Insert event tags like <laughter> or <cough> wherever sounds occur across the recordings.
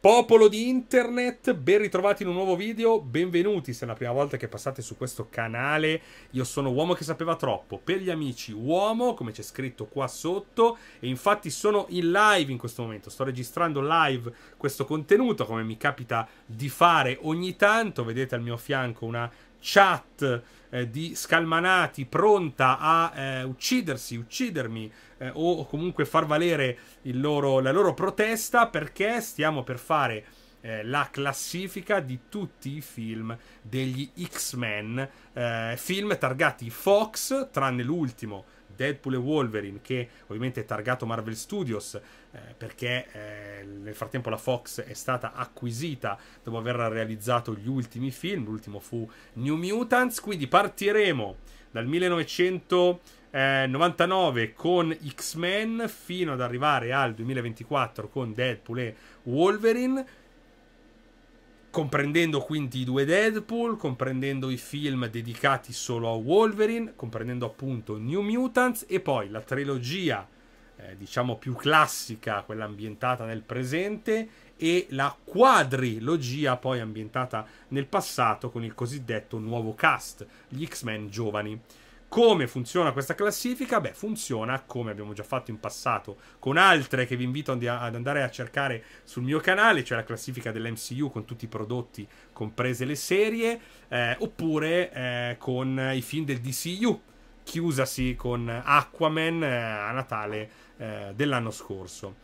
Popolo di internet, ben ritrovati in un nuovo video, benvenuti se è la prima volta che passate su questo canale, io sono Uomo che sapeva troppo, per gli amici Uomo, come c'è scritto qua sotto, e infatti sono in live in questo momento, sto registrando live questo contenuto come mi capita di fare ogni tanto, vedete al mio fianco una chat eh, di scalmanati pronta a eh, uccidersi, uccidermi eh, o comunque far valere loro, la loro protesta perché stiamo per fare eh, la classifica di tutti i film degli X-Men, eh, film targati Fox, tranne l'ultimo Deadpool e Wolverine, che ovviamente è targato Marvel Studios, eh, perché eh, nel frattempo la Fox è stata acquisita dopo aver realizzato gli ultimi film, l'ultimo fu New Mutants, quindi partiremo dal 1999 con X-Men fino ad arrivare al 2024 con Deadpool e Wolverine comprendendo quindi i due Deadpool, comprendendo i film dedicati solo a Wolverine, comprendendo appunto New Mutants e poi la trilogia eh, diciamo più classica, quella ambientata nel presente e la quadrilogia poi ambientata nel passato con il cosiddetto nuovo cast, gli X-Men giovani. Come funziona questa classifica? Beh, funziona come abbiamo già fatto in passato con altre che vi invito ad andare a cercare sul mio canale, cioè la classifica dell'MCU con tutti i prodotti, comprese le serie, eh, oppure eh, con i film del DCU, chiusasi con Aquaman eh, a Natale eh, dell'anno scorso.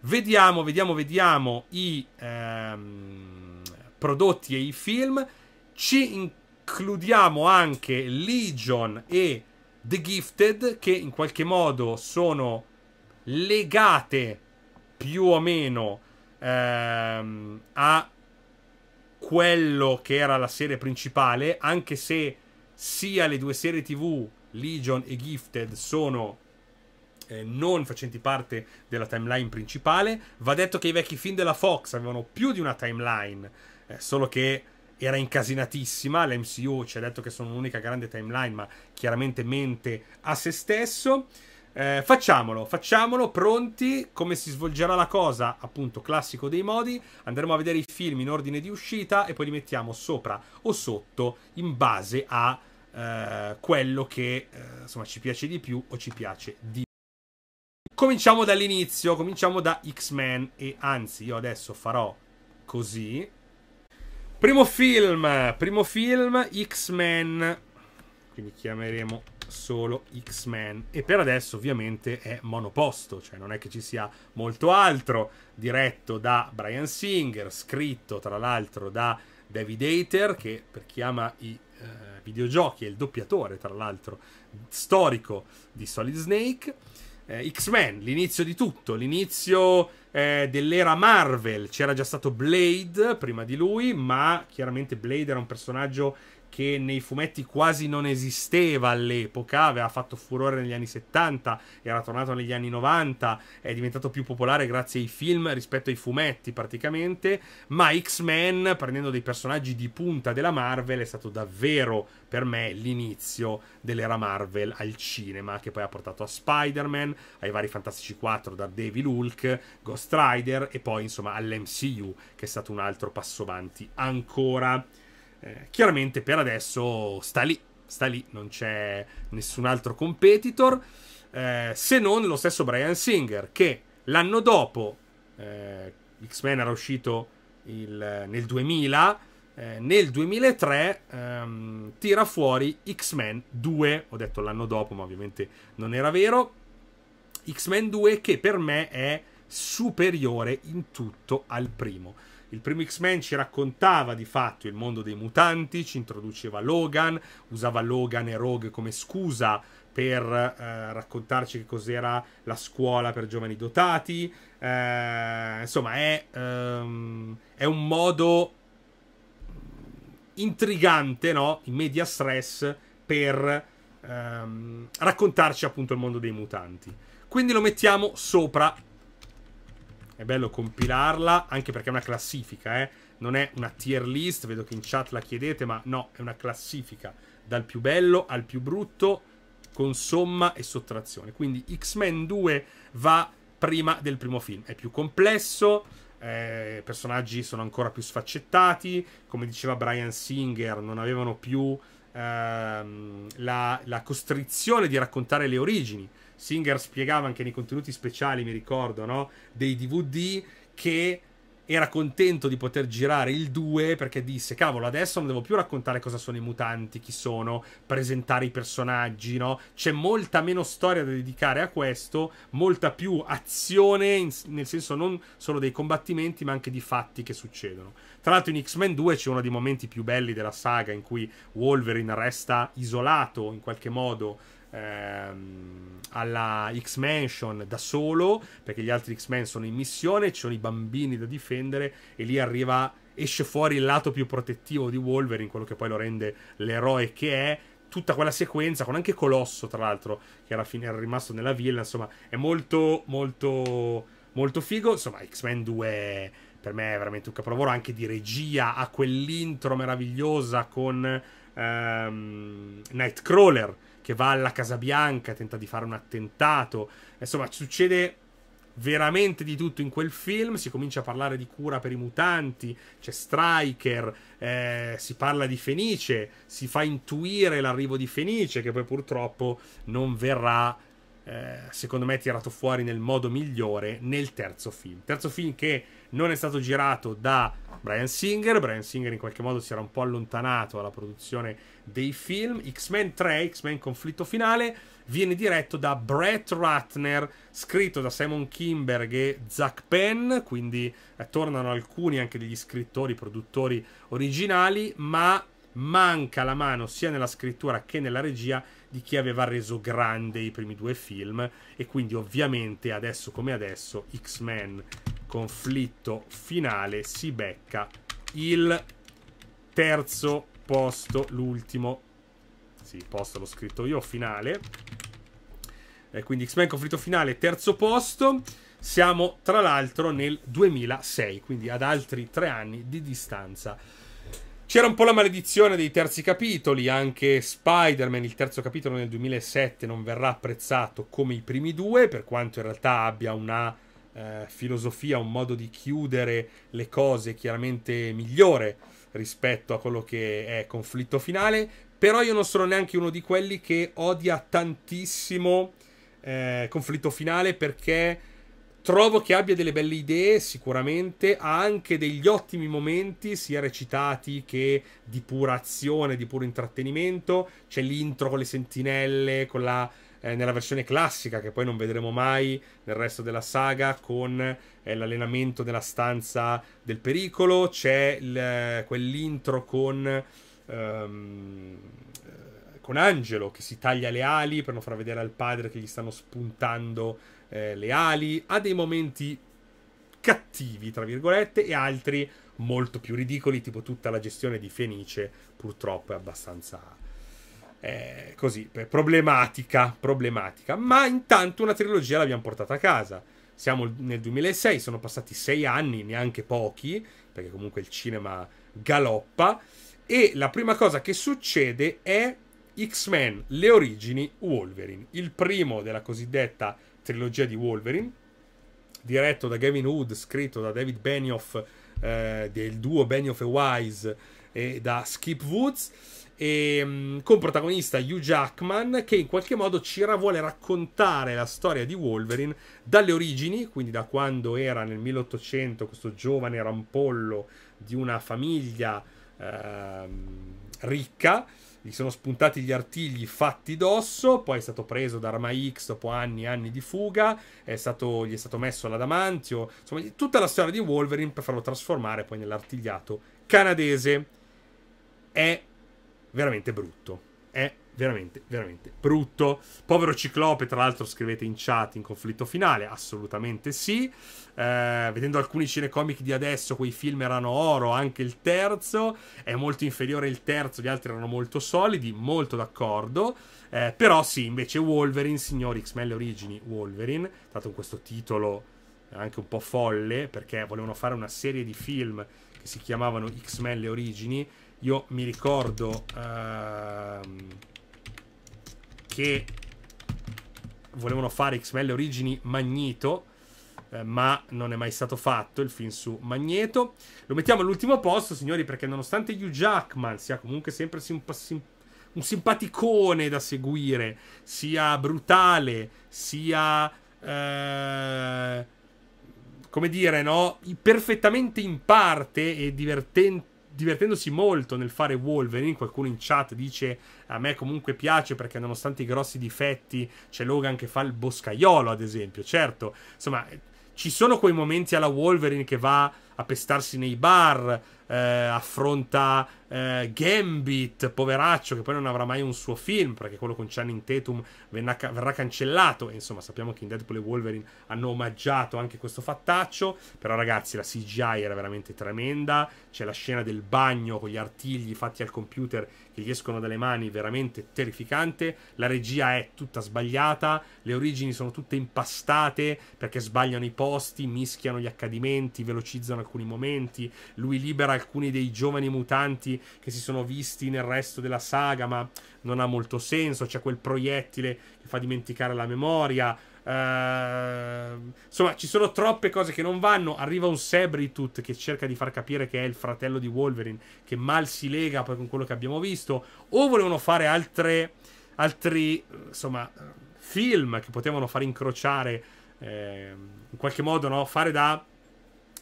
Vediamo, vediamo, vediamo i ehm, prodotti e i film. Ci in- includiamo anche Legion e The Gifted, che in qualche modo sono legate più o meno ehm, a quello che era la serie principale, anche se sia le due serie TV, Legion e Gifted, sono eh, non facenti parte della timeline principale. Va detto che i vecchi film della Fox avevano più di una timeline, eh, solo che era incasinatissima, l'MCU ci ha detto che sono un'unica grande timeline, ma chiaramente mente a se stesso. Eh, facciamolo, facciamolo, pronti, come si svolgerà la cosa, appunto classico dei modi, andremo a vedere i film in ordine di uscita e poi li mettiamo sopra o sotto in base a eh, quello che eh, insomma ci piace di più o ci piace di meno. Cominciamo dall'inizio, cominciamo da X-Men e anzi io adesso farò così Primo film, primo film X-Men. Quindi chiameremo solo X-Men. E per adesso ovviamente è monoposto, cioè non è che ci sia molto altro. Diretto da Brian Singer, scritto tra l'altro da David Hater, che per chi ama i eh, videogiochi è il doppiatore, tra l'altro, storico di Solid Snake eh, X-Men, l'inizio di tutto, l'inizio eh, dell'era Marvel. C'era già stato Blade prima di lui, ma chiaramente Blade era un personaggio che nei fumetti quasi non esisteva all'epoca, aveva fatto furore negli anni 70, era tornato negli anni 90, è diventato più popolare grazie ai film rispetto ai fumetti praticamente, ma X-Men, prendendo dei personaggi di punta della Marvel, è stato davvero per me l'inizio dell'era Marvel al cinema, che poi ha portato a Spider-Man, ai vari Fantastici 4, da David Hulk, Ghost Rider e poi insomma all'MCU, che è stato un altro passo avanti ancora. Eh, chiaramente per adesso sta lì, sta lì, non c'è nessun altro competitor, eh, se non lo stesso Brian Singer, che l'anno dopo, eh, X-Men era uscito il, nel 2000, eh, nel 2003 ehm, tira fuori X-Men 2, ho detto l'anno dopo, ma ovviamente non era vero, X-Men 2 che per me è superiore in tutto al primo. Il primo X-Men ci raccontava di fatto il mondo dei mutanti, ci introduceva Logan, usava Logan e Rogue come scusa per eh, raccontarci che cos'era la scuola per giovani dotati. Eh, insomma, è, um, è, un modo intrigante, no? In media stress per ehm, raccontarci appunto il mondo dei mutanti. Quindi lo mettiamo sopra è bello compilarla, anche perché è una classifica, eh. Non è una tier list, vedo che in chat la chiedete, ma no, è una classifica. Dal più bello al più brutto, con somma e sottrazione. Quindi X-Men 2 va prima del primo film. È più complesso, eh, personaggi sono ancora più sfaccettati, come diceva Brian Singer, non avevano più ehm, la, la costrizione di raccontare le origini Singer spiegava anche nei contenuti speciali, mi ricordo, no? dei DVD che era contento di poter girare il 2 perché disse cavolo adesso non devo più raccontare cosa sono i mutanti, chi sono, presentare i personaggi, no? C'è molta meno storia da dedicare a questo, molta più azione in, nel senso non solo dei combattimenti ma anche di fatti che succedono. Tra l'altro in X-Men 2 c'è uno dei momenti più belli della saga in cui Wolverine resta isolato in qualche modo ehm, alla X-Mansion da solo, perché gli altri X-Men sono in missione, ci sono i bambini da difendere e lì arriva, esce fuori il lato più protettivo di Wolverine, quello che poi lo rende l'eroe che è, tutta quella sequenza con anche Colosso, tra l'altro, che era, fin- era rimasto nella villa, insomma, è molto, molto, molto figo, insomma, X-Men 2 per me è veramente un capolavoro anche di regia, ha quell'intro meravigliosa con ehm, Nightcrawler che va alla Casa Bianca, tenta di fare un attentato. Insomma, succede veramente di tutto in quel film. Si comincia a parlare di cura per i mutanti, c'è Striker, eh, si parla di Fenice, si fa intuire l'arrivo di Fenice, che poi purtroppo non verrà eh, secondo me tirato fuori nel modo migliore nel terzo film. Terzo film che non è stato girato da Brian Singer, Brian Singer in qualche modo si era un po' allontanato dalla produzione dei film. X-Men 3, X-Men conflitto finale, viene diretto da Brett Ratner, scritto da Simon Kimberg e Zach Penn, quindi eh, tornano alcuni anche degli scrittori, produttori originali, ma manca la mano sia nella scrittura che nella regia di chi aveva reso grande i primi due film e quindi ovviamente adesso come adesso X-Men conflitto finale si becca il terzo posto, l'ultimo, sì, posto l'ho scritto io, finale. e eh, quindi X-Men conflitto finale, terzo posto. Siamo tra l'altro nel 2006, quindi ad altri tre anni di distanza c'era un po' la maledizione dei terzi capitoli, anche Spider-Man, il terzo capitolo nel 2007, non verrà apprezzato come i primi due, per quanto in realtà abbia una eh, filosofia, un modo di chiudere le cose chiaramente migliore rispetto a quello che è conflitto finale, però io non sono neanche uno di quelli che odia tantissimo eh, conflitto finale perché trovo che abbia delle belle idee, sicuramente, ha anche degli ottimi momenti, sia recitati che di pura azione, di puro intrattenimento. C'è l'intro con le sentinelle, con la, eh, nella versione classica, che poi non vedremo mai nel resto della saga, con eh, l'allenamento nella stanza del pericolo. C'è il, eh, quell'intro con... Um, con Angelo che si taglia le ali per non far vedere al padre che gli stanno spuntando eh, ali, ha dei momenti cattivi, tra virgolette, e altri molto più ridicoli, tipo tutta la gestione di Fenice, purtroppo è abbastanza... Eh, così, problematica, problematica. Ma intanto una trilogia l'abbiamo portata a casa. Siamo nel 2006, sono passati sei anni, neanche pochi, perché comunque il cinema galoppa. E la prima cosa che succede è X-Men, le origini Wolverine, il primo della cosiddetta trilogia di Wolverine, diretto da Gavin Hood, scritto da David Benioff, eh, del duo Benioff e Wise, e da Skip Woods, e, mm, con protagonista Hugh Jackman, che in qualche modo ci vuole raccontare la storia di Wolverine dalle origini, quindi da quando era nel 1800 questo giovane rampollo di una famiglia eh, ricca gli sono spuntati gli artigli fatti d'osso, poi è stato preso da Arma X dopo anni e anni di fuga, è stato, gli è stato messo l'adamantio, insomma tutta la storia di Wolverine per farlo trasformare poi nell'artigliato canadese. È veramente brutto veramente, veramente brutto. Povero Ciclope, tra l'altro, scrivete in chat in conflitto finale, assolutamente sì. Eh, vedendo alcuni cinecomic di adesso, quei film erano oro, anche il terzo è molto inferiore il terzo, gli altri erano molto solidi, molto d'accordo. Eh, però sì, invece Wolverine, signori X-Men le origini Wolverine, tanto con questo titolo anche un po' folle, perché volevano fare una serie di film che si chiamavano X-Men le origini. Io mi ricordo... Ehm che volevano fare X-Men le origini Magneto, eh, ma non è mai stato fatto il film su Magneto. Lo mettiamo all'ultimo posto, signori, perché nonostante Hugh Jackman sia comunque sempre simpa- sim- un simpaticone da seguire, sia brutale, sia... Eh, come dire, no? Perfettamente in parte e divertente divertendosi molto nel fare Wolverine. Qualcuno in chat dice: A me comunque piace perché, nonostante i grossi difetti, c'è Logan che fa il boscaiolo, ad esempio. Certo, insomma, ci sono quei momenti alla Wolverine che va a pestarsi nei bar eh, affronta eh, Gambit, poveraccio, che poi non avrà mai un suo film, perché quello con Channing Tatum verrà, verrà cancellato. E, insomma, sappiamo che in Deadpool e Wolverine hanno omaggiato anche questo fattaccio. Però, ragazzi, la CGI era veramente tremenda. C'è la scena del bagno con gli artigli fatti al computer che gli escono dalle mani, veramente terrificante. La regia è tutta sbagliata, le origini sono tutte impastate perché sbagliano i posti, mischiano gli accadimenti, velocizzano alcuni momenti. Lui libera alcuni dei giovani mutanti che si sono visti nel resto della saga, ma non ha molto senso. C'è quel proiettile che fa dimenticare la memoria. Uh, insomma, ci sono troppe cose che non vanno. Arriva un Sebritut che cerca di far capire che è il fratello di Wolverine, che mal si lega poi con quello che abbiamo visto. O volevano fare altre, altri insomma, film che potevano far incrociare eh, in qualche modo, no? fare da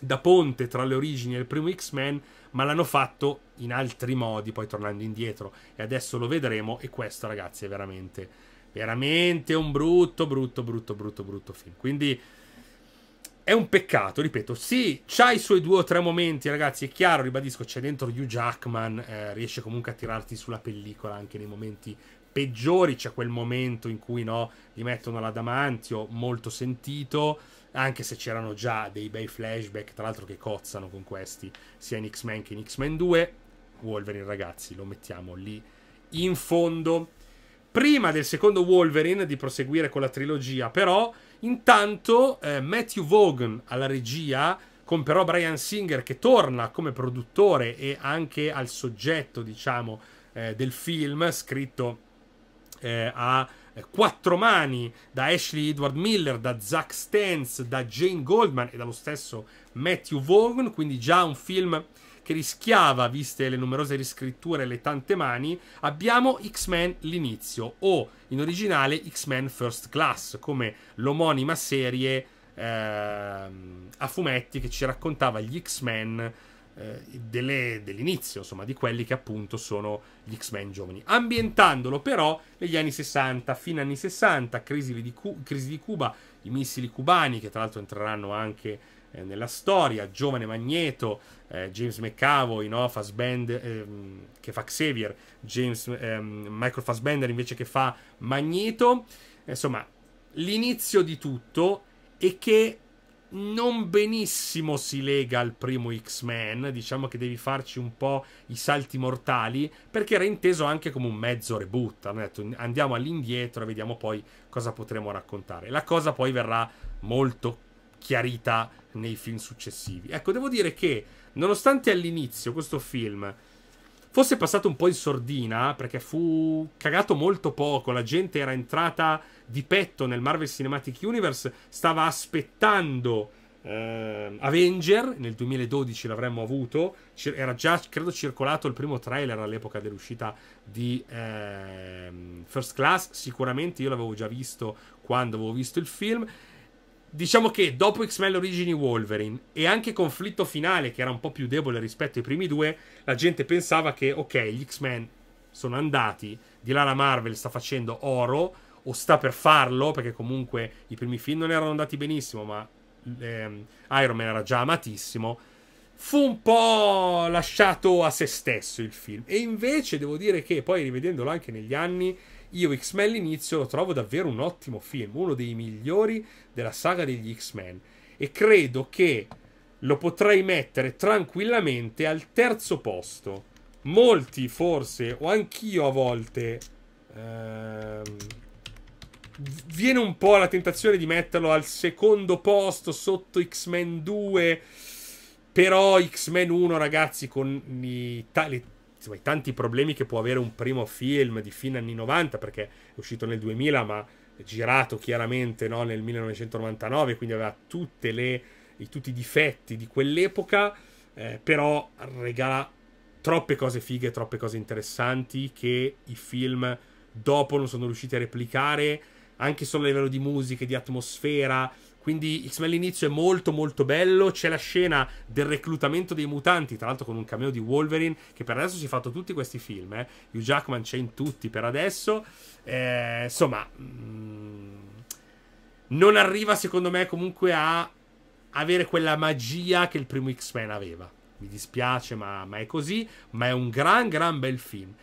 da ponte tra le origini e il primo X-Men, ma l'hanno fatto in altri modi, poi tornando indietro. E adesso lo vedremo. E questo, ragazzi, è veramente, veramente un brutto, brutto, brutto, brutto, brutto film. Quindi è un peccato, ripeto. Sì, c'ha i suoi due o tre momenti, ragazzi. È chiaro, ribadisco, c'è dentro Hugh Jackman, eh, riesce comunque a tirarti sulla pellicola anche nei momenti peggiori. C'è quel momento in cui no, gli mettono la l'adamantio, molto sentito anche se c'erano già dei bei flashback, tra l'altro che cozzano con questi, sia in X-Men che in X-Men 2. Wolverine, ragazzi, lo mettiamo lì in fondo. Prima del secondo Wolverine di proseguire con la trilogia, però, intanto eh, Matthew Vaughan alla regia, con però Brian Singer che torna come produttore e anche al soggetto, diciamo, eh, del film, scritto eh, a eh, quattro mani da Ashley Edward Miller, da Zack Stance, da Jane Goldman e dallo stesso Matthew Vaughn, quindi già un film che rischiava, viste le numerose riscritture e le tante mani, abbiamo X-Men l'inizio o in originale X-Men First Class, come l'omonima serie eh, a fumetti che ci raccontava gli X-Men eh, delle, dell'inizio, insomma, di quelli che appunto sono gli X-Men giovani. Ambientandolo però negli anni 60, fine anni 60, crisi di, crisi di Cuba, i missili cubani, che tra l'altro entreranno anche eh, nella storia, giovane Magneto, eh, James McAvoy, no? Fassbender, ehm, che fa Xavier, James, ehm, Michael Fassbender invece che fa Magneto, insomma, l'inizio di tutto e che non benissimo si lega al primo X-Men, diciamo che devi farci un po' i salti mortali, perché era inteso anche come un mezzo reboot. Hanno detto andiamo all'indietro e vediamo poi cosa potremo raccontare. La cosa poi verrà molto chiarita nei film successivi. Ecco, devo dire che nonostante all'inizio questo film fosse passato un po' in sordina, perché fu cagato molto poco, la gente era entrata di petto nel Marvel Cinematic Universe, stava aspettando eh, Avenger, nel 2012 l'avremmo avuto, era già, credo, circolato il primo trailer all'epoca dell'uscita di eh, First Class, sicuramente io l'avevo già visto quando avevo visto il film diciamo che dopo X-Men Origini Wolverine e anche Conflitto Finale, che era un po' più debole rispetto ai primi due, la gente pensava che, ok, gli X-Men sono andati, di là la Marvel sta facendo oro, o sta per farlo, perché comunque i primi film non erano andati benissimo, ma ehm, Iron Man era già amatissimo. Fu un po' lasciato a se stesso il film. E invece devo dire che poi rivedendolo anche negli anni io X-Men all'inizio lo trovo davvero un ottimo film, uno dei migliori della saga degli X-Men e credo che lo potrei mettere tranquillamente al terzo posto. Molti forse, o anch'io a volte, ehm, viene un po' la tentazione di metterlo al secondo posto sotto X-Men 2. Però X-Men 1, ragazzi, con i, ta- insomma, i tanti problemi che può avere un primo film di fine anni 90, perché è uscito nel 2000, ma girato chiaramente no, nel 1999, quindi aveva le, i, tutti i difetti di quell'epoca, eh, però regala troppe cose fighe, troppe cose interessanti che i film dopo non sono riusciti a replicare, anche solo a livello di musica, di atmosfera, quindi X-Men l'inizio è molto molto bello, c'è la scena del reclutamento dei mutanti, tra l'altro con un cameo di Wolverine, che per adesso si è fatto tutti questi film, eh. Hugh Jackman c'è in tutti per adesso, eh, insomma, mh, mm, non arriva secondo me comunque a avere quella magia che il primo X-Men aveva. Mi dispiace, ma, ma è così, ma è un gran gran bel film.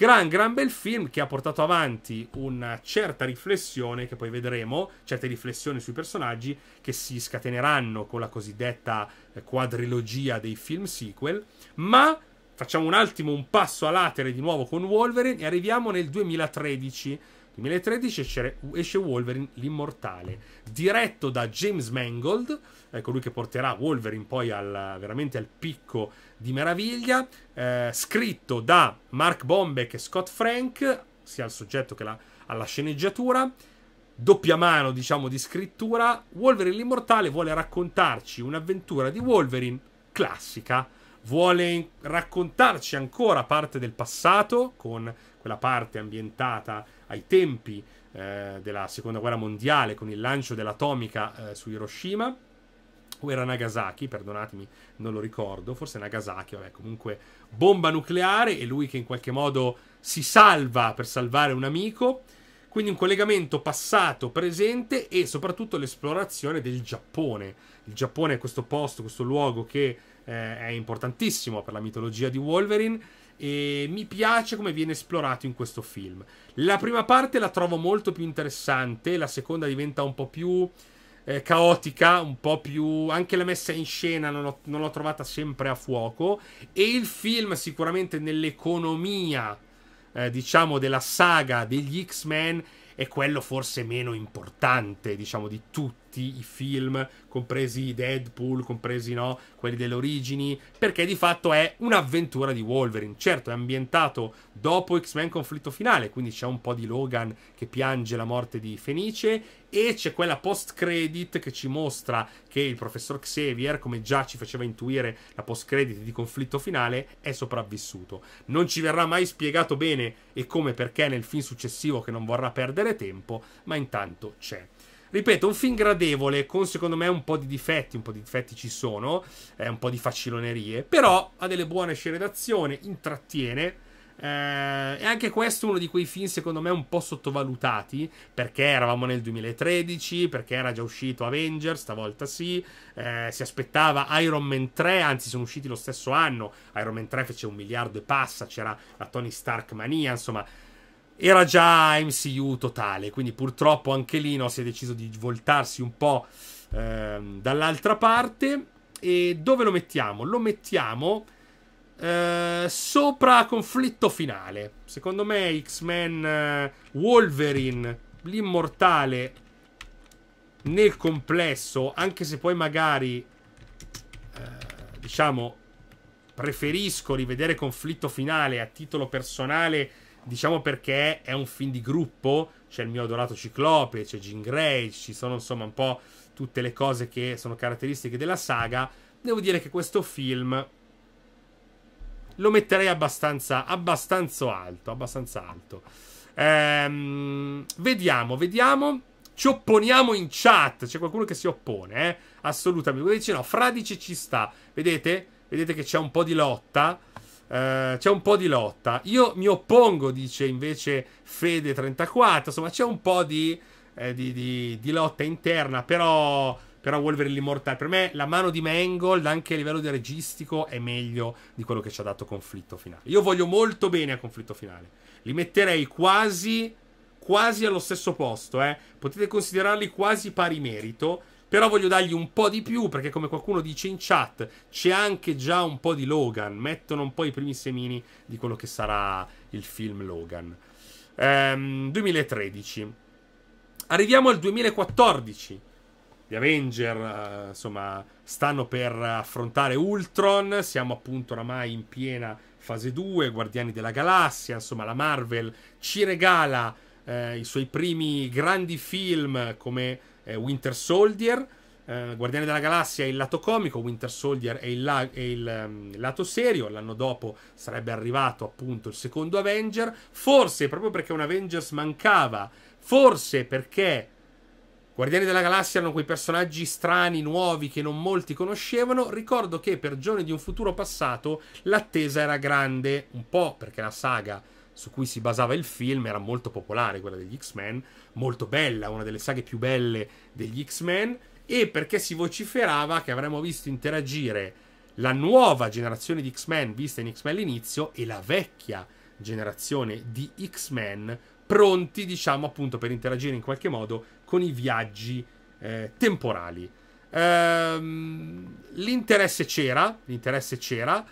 Gran, gran bel film che ha portato avanti una certa riflessione, che poi vedremo, certe riflessioni sui personaggi che si scateneranno con la cosiddetta eh, quadrilogia dei film sequel, ma facciamo un attimo un passo a latere di nuovo con Wolverine e arriviamo nel 2013 2013 esce, esce Wolverine l'immortale, diretto da James Mangold, eh, colui che porterà Wolverine poi al, veramente al picco di meraviglia, eh, scritto da Mark Bombeck e Scott Frank, sia al soggetto che la, alla sceneggiatura, doppia mano diciamo di scrittura, Wolverine l'immortale vuole raccontarci un'avventura di Wolverine classica, vuole raccontarci ancora parte del passato con quella parte ambientata ai tempi eh, della seconda guerra mondiale con il lancio dell'atomica eh, su Hiroshima o era Nagasaki, perdonatemi, non lo ricordo, forse Nagasaki, vabbè, comunque bomba nucleare e lui che in qualche modo si salva per salvare un amico, quindi un collegamento passato, presente e soprattutto l'esplorazione del Giappone. Il Giappone è questo posto, questo luogo che eh, è importantissimo per la mitologia di Wolverine e mi piace come viene esplorato in questo film. La prima parte la trovo molto più interessante, la seconda diventa un po' più eh, caotica, un po' più... anche la messa in scena non, ho, non l'ho trovata sempre a fuoco e il film sicuramente nell'economia, eh, diciamo, della saga degli X-Men è quello forse meno importante, diciamo, di tutti tutti i film, compresi Deadpool, compresi no, quelli delle origini, perché di fatto è un'avventura di Wolverine. Certo, è ambientato dopo X-Men conflitto finale, quindi c'è un po' di Logan che piange la morte di Fenice e c'è quella post credit che ci mostra che il professor Xavier, come già ci faceva intuire la post credit di conflitto finale, è sopravvissuto. Non ci verrà mai spiegato bene e come perché nel film successivo che non vorrà perdere tempo, ma intanto c'è. Ripeto, un film gradevole, con secondo me un po' di difetti, un po' di difetti ci sono, eh, un po' di facilonerie, però ha delle buone scene d'azione, intrattiene. Eh, e anche questo è uno di quei film, secondo me, un po' sottovalutati. Perché eravamo nel 2013, perché era già uscito Avengers, stavolta sì. Eh, si aspettava Iron Man 3, anzi, sono usciti lo stesso anno. Iron Man 3 fece un miliardo e passa, c'era la Tony Stark mania, insomma era già MCU totale, quindi purtroppo anche lì no, si è deciso di voltarsi un po' ehm, dall'altra parte. E dove lo mettiamo? Lo mettiamo eh, sopra conflitto finale. Secondo me X-Men eh, Wolverine, l'immortale nel complesso, anche se poi magari eh, diciamo preferisco rivedere conflitto finale a titolo personale Diciamo perché è un film di gruppo, c'è il mio adorato Ciclope, c'è Jean Grey, ci sono insomma un po' tutte le cose che sono caratteristiche della saga. Devo dire che questo film lo metterei abbastanza, abbastanza alto, abbastanza alto. Ehm, vediamo, vediamo. Ci opponiamo in chat, c'è qualcuno che si oppone, eh? Assolutamente. Dice no, Fradice ci sta. Vedete? Vedete che c'è un po' di lotta. Eh, c'è un po' di lotta. Io mi oppongo, dice invece Fede 34. Insomma, c'è un po' di, eh, di, di, di lotta interna, però, però Wolverine l'immortale. Per me la mano di Mangold, anche a livello di registico, è meglio di quello che ci ha dato conflitto finale. Io voglio molto bene a conflitto finale. Li metterei quasi, quasi allo stesso posto. Eh. Potete considerarli quasi pari merito. Però voglio dargli un po' di più perché come qualcuno dice in chat c'è anche già un po' di Logan, mettono un po' i primi semini di quello che sarà il film Logan. Ehm, 2013. Arriviamo al 2014. Gli Avenger, eh, insomma, stanno per affrontare Ultron, siamo appunto oramai in piena fase 2, Guardiani della Galassia, insomma, la Marvel ci regala eh, i suoi primi grandi film come eh, Winter Soldier, eh, Guardiani della Galassia è il lato comico, Winter Soldier è il, la- è il um, lato serio, l'anno dopo sarebbe arrivato appunto il secondo Avenger, forse proprio perché un Avengers mancava, forse perché... Guardiani della Galassia erano quei personaggi strani, nuovi, che non molti conoscevano. Ricordo che per Giorni di un futuro passato l'attesa era grande, un po' perché la saga su cui si basava il film era molto popolare, quella degli X-Men, molto bella, una delle saghe più belle degli X-Men, e perché si vociferava che avremmo visto interagire la nuova generazione di X-Men vista in X-Men all'inizio e la vecchia generazione di X-Men pronti, diciamo, appunto per interagire in qualche modo con i viaggi eh, temporali. Ehm, l'interesse c'era, l'interesse c'era.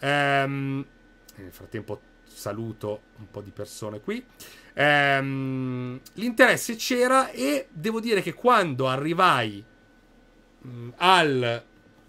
Ehm, nel frattempo saluto un po' di persone qui. Ehm, l'interesse c'era e devo dire che quando arrivai mh, mm, al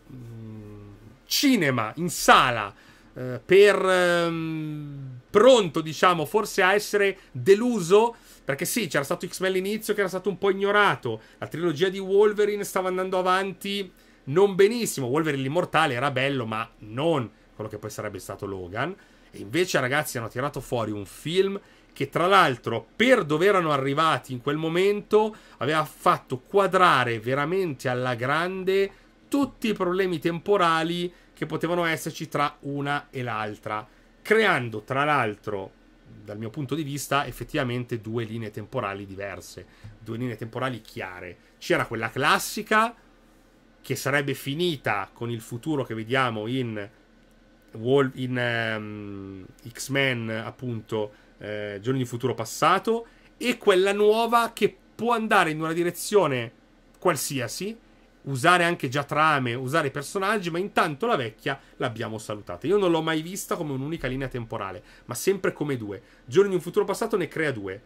mh, mm, cinema in sala eh, per ehm, pronto, diciamo, forse a essere deluso perché sì, c'era stato X-Men all'inizio che era stato un po' ignorato. La trilogia di Wolverine stava andando avanti non benissimo. Wolverine l'immortale era bello, ma non quello che poi sarebbe stato Logan. E invece, ragazzi, hanno tirato fuori un film che tra l'altro per dove erano arrivati in quel momento aveva fatto quadrare veramente alla grande tutti i problemi temporali che potevano esserci tra una e l'altra, creando tra l'altro dal mio punto di vista effettivamente due linee temporali diverse, due linee temporali chiare. C'era quella classica che sarebbe finita con il futuro che vediamo in Wol- in um, X-Men, appunto, eh, Giorni di futuro passato, e quella nuova che può andare in una direzione qualsiasi, usare anche già trame, usare personaggi, ma intanto la vecchia l'abbiamo salutata. Io non l'ho mai vista come un'unica linea temporale, ma sempre come due. Giorni di un futuro passato ne crea due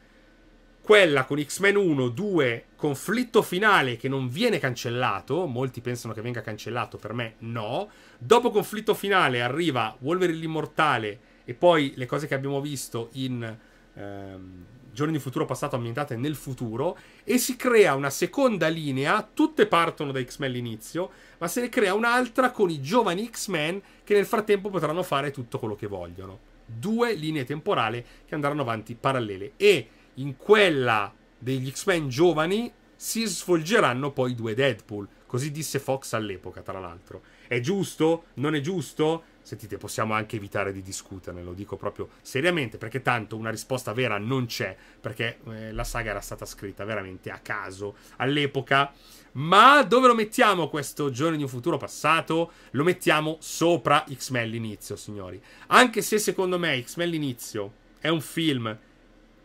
quella con X-Men 1, 2, conflitto finale che non viene cancellato, molti pensano che venga cancellato, per me no. Dopo conflitto finale arriva Wolverine l'immortale e poi le cose che abbiamo visto in ehm, Giorni di futuro passato ambientate nel futuro e si crea una seconda linea, tutte partono da X-Men all'inizio, ma se ne crea un'altra con i giovani X-Men che nel frattempo potranno fare tutto quello che vogliono. Due linee temporali che andranno avanti parallele e in quella degli X-Men giovani si svolgeranno poi due Deadpool. Così disse Fox all'epoca, tra l'altro. È giusto? Non è giusto? Sentite, possiamo anche evitare di discuterne, lo dico proprio seriamente, perché tanto una risposta vera non c'è, perché eh, la saga era stata scritta veramente a caso all'epoca. Ma dove lo mettiamo questo giorno di un futuro passato? Lo mettiamo sopra X-Men l'inizio, signori. Anche se secondo me X-Men l'inizio è un film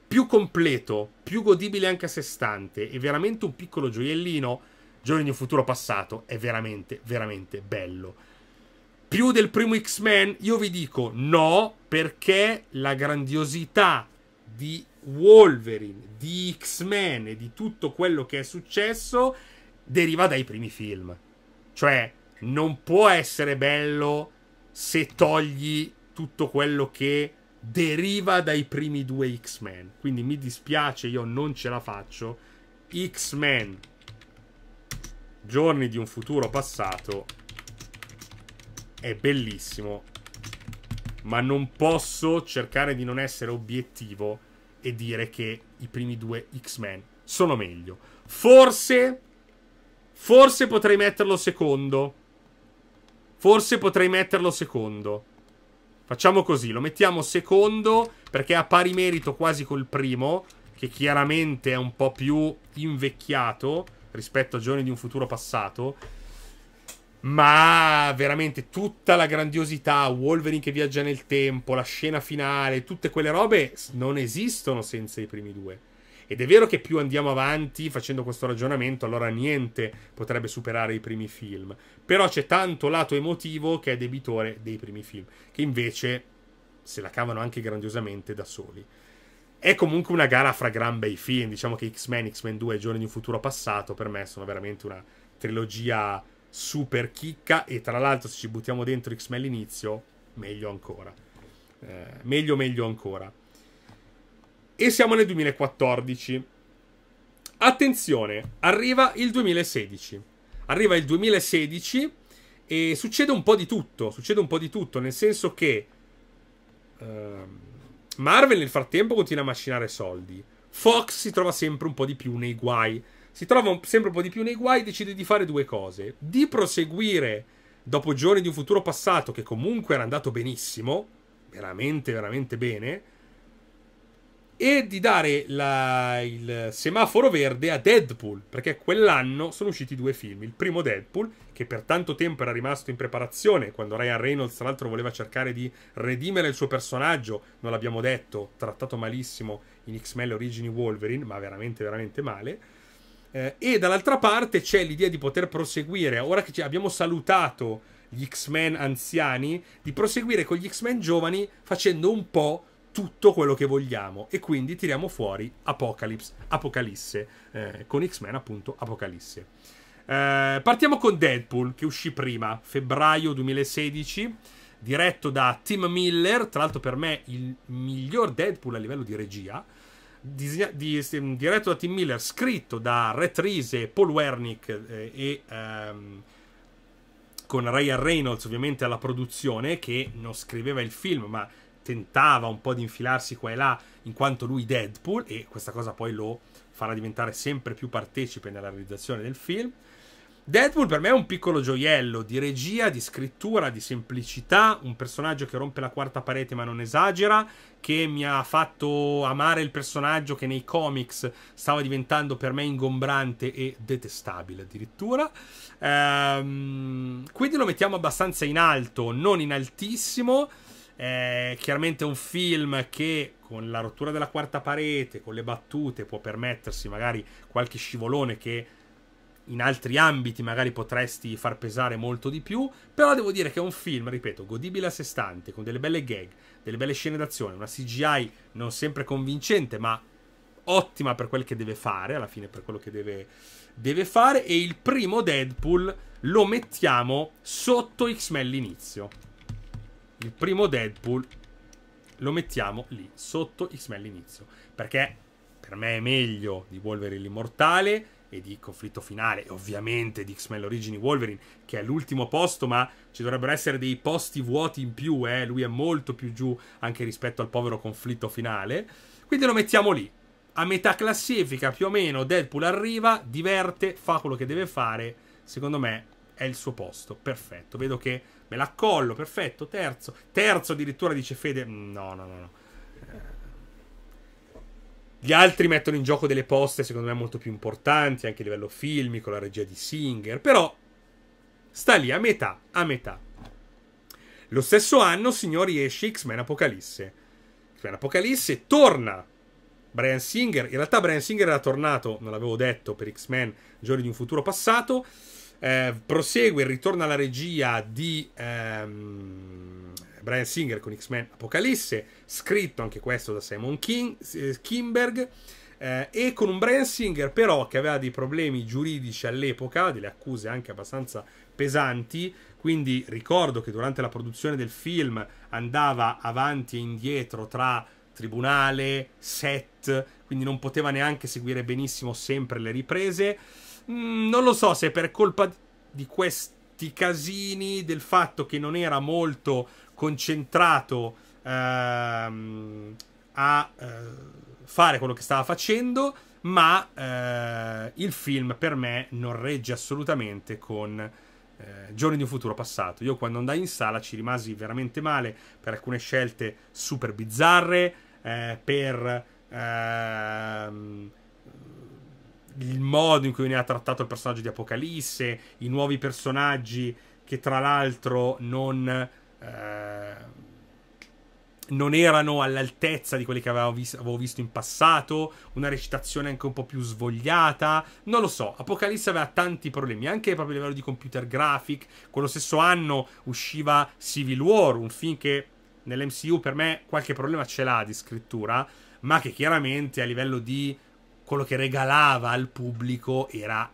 più completo, più godibile anche a sé stante e veramente un piccolo gioiellino, Giorni di un futuro passato, è veramente, veramente bello. Più del primo X-Men, io vi dico no, perché la grandiosità di Wolverine, di X-Men e di tutto quello che è successo deriva dai primi film. Cioè, non può essere bello se togli tutto quello che deriva dai primi due X-Men. Quindi mi dispiace, io non ce la faccio. X-Men, giorni di un futuro passato, è bellissimo, ma non posso cercare di non essere obiettivo e dire che i primi due X-Men sono meglio. Forse, forse potrei metterlo secondo. Forse potrei metterlo secondo. Facciamo così, lo mettiamo secondo perché ha pari merito quasi col primo, che chiaramente è un po' più invecchiato rispetto a giorni di un futuro passato. Ma veramente tutta la grandiosità, Wolverine che viaggia nel tempo, la scena finale, tutte quelle robe non esistono senza i primi due. Ed è vero che più andiamo avanti facendo questo ragionamento, allora niente potrebbe superare i primi film. Però c'è tanto lato emotivo che è debitore dei primi film, che invece se la cavano anche grandiosamente da soli. È comunque una gara fra gran bei film. Diciamo che X-Men, X-Men 2 e Giorni di un futuro passato per me sono veramente una trilogia super chicca. E tra l'altro, se ci buttiamo dentro X-Men all'inizio, meglio ancora. Eh, meglio, meglio ancora. E siamo nel 2014. Attenzione, arriva il 2016. Arriva il 2016 e succede un po' di tutto. Succede un po' di tutto, nel senso che uh, Marvel nel frattempo continua a macinare soldi. Fox si trova sempre un po' di più nei guai. Si trova sempre un po' di più nei guai e decide di fare due cose. Di proseguire dopo giorni di un futuro passato che comunque era andato benissimo, veramente, veramente bene e di dare la, il semaforo verde a Deadpool, perché quell'anno sono usciti due film. Il primo Deadpool, che per tanto tempo era rimasto in preparazione, quando Ryan Reynolds tra l'altro voleva cercare di redimere il suo personaggio, non l'abbiamo detto, trattato malissimo in X-Men Origini Wolverine, ma veramente, veramente male. Eh, e dall'altra parte c'è l'idea di poter proseguire, ora che abbiamo salutato gli X-Men anziani, di proseguire con gli X-Men giovani facendo un po' tutto quello che vogliamo e quindi tiriamo fuori Apocalypse, Apocalisse, eh, con X-Men appunto Apocalisse. Eh, partiamo con Deadpool che uscì prima, febbraio 2016, diretto da Tim Miller, tra l'altro per me il miglior Deadpool a livello di regia, di, di, diretto da Tim Miller, scritto da Red Riese, Paul Wernick eh, e... Ehm, con Ryan Reynolds ovviamente alla produzione che non scriveva il film ma tentava un po' di infilarsi qua e là in quanto lui Deadpool e questa cosa poi lo farà diventare sempre più partecipe nella realizzazione del film. Deadpool per me è un piccolo gioiello di regia, di scrittura, di semplicità, un personaggio che rompe la quarta parete ma non esagera, che mi ha fatto amare il personaggio che nei comics stava diventando per me ingombrante e detestabile addirittura. Ehm, quindi lo mettiamo abbastanza in alto, non in altissimo, è chiaramente un film che con la rottura della quarta parete, con le battute, può permettersi magari qualche scivolone che in altri ambiti magari potresti far pesare molto di più, però devo dire che è un film, ripeto, godibile a sé stante, con delle belle gag, delle belle scene d'azione, una CGI non sempre convincente, ma ottima per quel che deve fare, alla fine per quello che deve, deve fare, e il primo Deadpool lo mettiamo sotto X-Men l'inizio il primo Deadpool lo mettiamo lì, sotto X-Men l'inizio. Perché per me è meglio di Wolverine l'immortale e di conflitto finale, e ovviamente di X-Men Origini Wolverine, che è l'ultimo posto, ma ci dovrebbero essere dei posti vuoti in più, eh? lui è molto più giù anche rispetto al povero conflitto finale. Quindi lo mettiamo lì. A metà classifica più o meno Deadpool arriva, diverte, fa quello che deve fare. Secondo me è il suo posto. Perfetto. Vedo che me l'accollo. Perfetto. Terzo. Terzo addirittura dice Fede. Mm, no, no, no, no. Gli altri mettono in gioco delle poste, secondo me, molto più importanti, anche a livello filmico, la regia di Singer. Però sta lì a metà, a metà. Lo stesso anno, signori, esce X-Men Apocalisse. X-Men Apocalisse torna Brian Singer. In realtà Brian Singer era tornato, non l'avevo detto, per X-Men Giorni di un futuro passato. Eh, prosegue il ritorno alla regia di ehm, Brian Singer con X-Men Apocalisse, scritto anche questo da Simon King, eh, Kimberg. Eh, e con un Brian Singer però che aveva dei problemi giuridici all'epoca, delle accuse anche abbastanza pesanti, quindi ricordo che durante la produzione del film andava avanti e indietro tra tribunale, set, quindi non poteva neanche seguire benissimo sempre le riprese. Mm, non lo so se per colpa di questi casini, del fatto che non era molto concentrato ehm, a eh, fare quello che stava facendo, ma eh, il film per me non regge assolutamente con eh, Giorni di un futuro passato. Io quando andai in sala ci rimasi veramente male per alcune scelte super bizzarre, eh, per... Ehm, il modo in cui veniva trattato il personaggio di Apocalisse, i nuovi personaggi che tra l'altro non, eh, non erano all'altezza di quelli che avevo, vis- avevo, visto in passato, una recitazione anche un po' più svogliata, non lo so, Apocalisse aveva tanti problemi, anche proprio a livello di computer graphic, quello stesso anno usciva Civil War, un film che nell'MCU per me qualche problema ce l'ha di scrittura, ma che chiaramente a livello di quello che regalava al pubblico era